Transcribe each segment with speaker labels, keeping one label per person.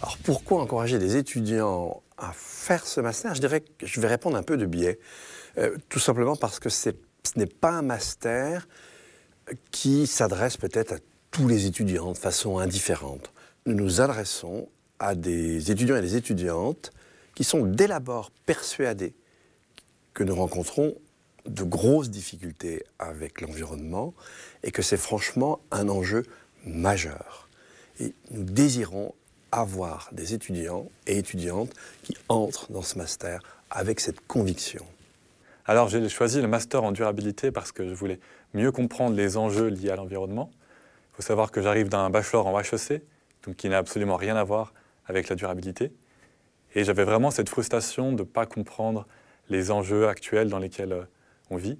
Speaker 1: Alors pourquoi encourager des étudiants à faire ce master Je dirais que je vais répondre un peu de biais. Euh, tout simplement parce que ce n'est pas un master euh, qui s'adresse peut-être à tous les étudiants de façon indifférente. Nous nous adressons à des étudiants et des étudiantes qui sont dès l'abord persuadés que nous rencontrons de grosses difficultés avec l'environnement et que c'est franchement un enjeu majeur. Et nous désirons avoir des étudiants et étudiantes
Speaker 2: qui entrent dans ce master avec cette conviction. Alors j'ai choisi le master en durabilité parce que je voulais mieux comprendre les enjeux liés à l'environnement. Il faut savoir que j'arrive d'un bachelor en HEC, donc qui n'a absolument rien à voir avec la durabilité. Et j'avais vraiment cette frustration de ne pas comprendre les enjeux actuels dans lesquels euh, on vit.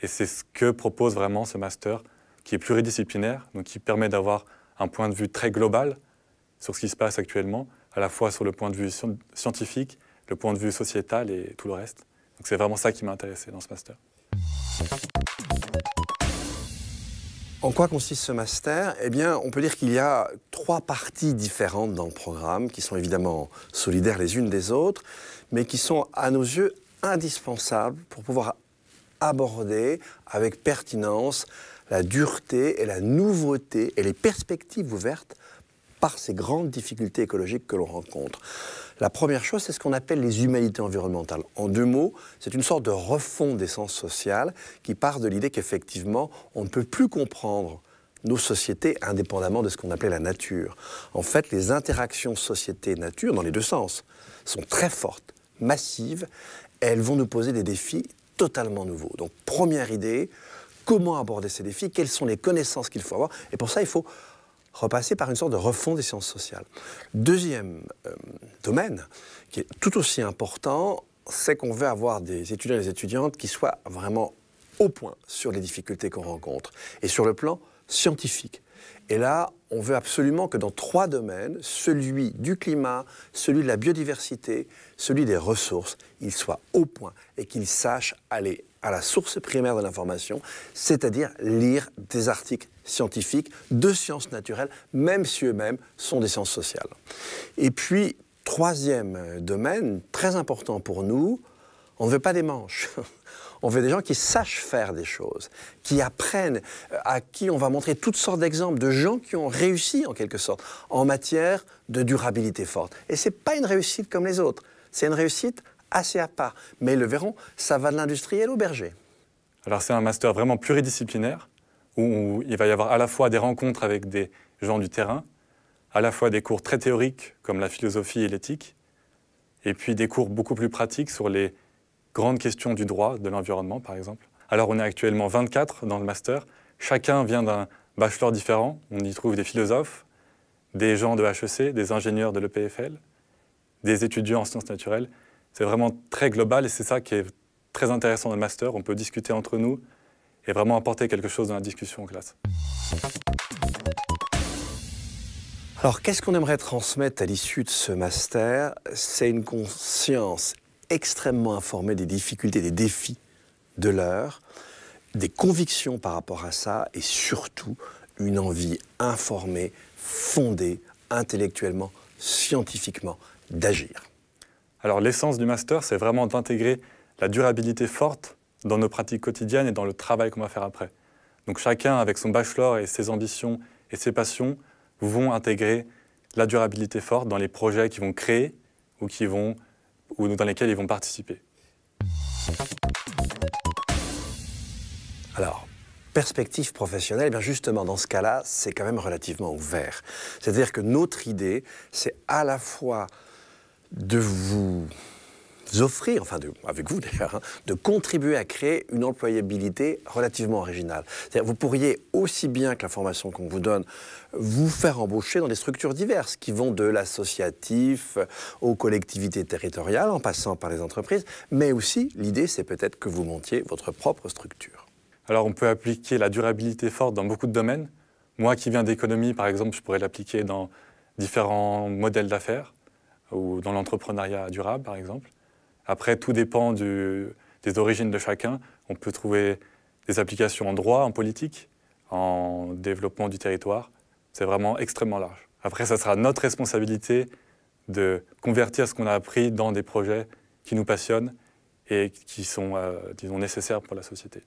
Speaker 2: Et c'est ce que propose vraiment ce master, qui est pluridisciplinaire, donc qui permet d'avoir un point de vue très global sur ce qui se passe actuellement, à la fois sur le point de vue scientifique, le point de vue sociétal et tout le reste. Donc c'est vraiment ça qui m'a intéressé dans ce master.
Speaker 1: En quoi consiste ce master Eh bien, on peut dire qu'il y a trois parties différentes dans le programme, qui sont évidemment solidaires les unes des autres, mais qui sont à nos yeux indispensables pour pouvoir aborder avec pertinence la dureté et la nouveauté et les perspectives ouvertes par ces grandes difficultés écologiques que l'on rencontre. La première chose, c'est ce qu'on appelle les humanités environnementales. En deux mots, c'est une sorte de refond des sens sociales qui part de l'idée qu'effectivement, on ne peut plus comprendre nos sociétés indépendamment de ce qu'on appelait la nature. En fait, les interactions société-nature, dans les deux sens, sont très fortes, massives, elles vont nous poser des défis totalement nouveau. Donc première idée, comment aborder ces défis, quelles sont les connaissances qu'il faut avoir. Et pour ça, il faut repasser par une sorte de refonte des sciences sociales. Deuxième euh, domaine, qui est tout aussi important, c'est qu'on veut avoir des étudiants et des étudiantes qui soient vraiment au point sur les difficultés qu'on rencontre. Et sur le plan scientifique. Et là, on veut absolument que dans trois domaines, celui du climat, celui de la biodiversité, celui des ressources, il soit au point et qu'il sache aller à la source primaire de l'information, c'est-à-dire lire des articles scientifiques de sciences naturelles, même si eux-mêmes sont des sciences sociales. Et puis, troisième domaine, très important pour nous, on ne veut pas des manches. On veut des gens qui sachent faire des choses, qui apprennent, euh, à qui on va montrer toutes sortes d'exemples de gens qui ont réussi, en quelque sorte, en matière de durabilité forte. Et ce n'est pas une réussite comme les autres. C'est une réussite assez à part. Mais le verront, ça va de l'industriel au berger.
Speaker 2: Alors c'est un master vraiment pluridisciplinaire, où il va y avoir à la fois des rencontres avec des gens du terrain, à la fois des cours très théoriques comme la philosophie et l'éthique, et puis des cours beaucoup plus pratiques sur les Grande question du droit, de l'environnement par exemple. Alors on est actuellement 24 dans le master, chacun vient d'un bachelor différent, on y trouve des philosophes, des gens de HEC, des ingénieurs de l'EPFL, des étudiants en sciences naturelles. C'est vraiment très global et c'est ça qui est très intéressant dans le master, on peut discuter entre nous et vraiment apporter quelque chose dans la discussion en classe.
Speaker 1: Alors, qu'est-ce qu'on aimerait transmettre à l'issue de ce master C'est une conscience extrêmement informés des difficultés, des défis de l'heure, des convictions par rapport à ça et surtout une envie informée,
Speaker 2: fondée intellectuellement, scientifiquement, d'agir. Alors l'essence du master, c'est vraiment d'intégrer la durabilité forte dans nos pratiques quotidiennes et dans le travail qu'on va faire après. Donc chacun, avec son bachelor et ses ambitions et ses passions, vont intégrer la durabilité forte dans les projets qu'ils vont créer ou qui vont ou dans lesquels ils vont participer.
Speaker 1: Alors, perspective professionnelle, eh bien justement, dans ce cas-là, c'est quand même relativement ouvert. C'est-à-dire que notre idée, c'est à la fois de vous offrir, enfin avec vous d'ailleurs, hein, de contribuer à créer une employabilité relativement originale. Vous pourriez aussi bien que la formation qu'on vous donne, vous faire embaucher dans des structures diverses qui vont de l'associatif aux collectivités territoriales en passant par les entreprises, mais aussi l'idée c'est peut-être que vous montiez votre propre
Speaker 2: structure. Alors on peut appliquer la durabilité forte dans beaucoup de domaines. Moi qui viens d'économie par exemple, je pourrais l'appliquer dans différents modèles d'affaires ou dans l'entrepreneuriat durable par exemple. Après, tout dépend du, des origines de chacun. On peut trouver des applications en droit, en politique, en développement du territoire. C'est vraiment extrêmement large. Après, ça sera notre responsabilité de convertir ce qu'on a appris dans des projets qui nous passionnent et qui sont, euh, disons, nécessaires pour la société.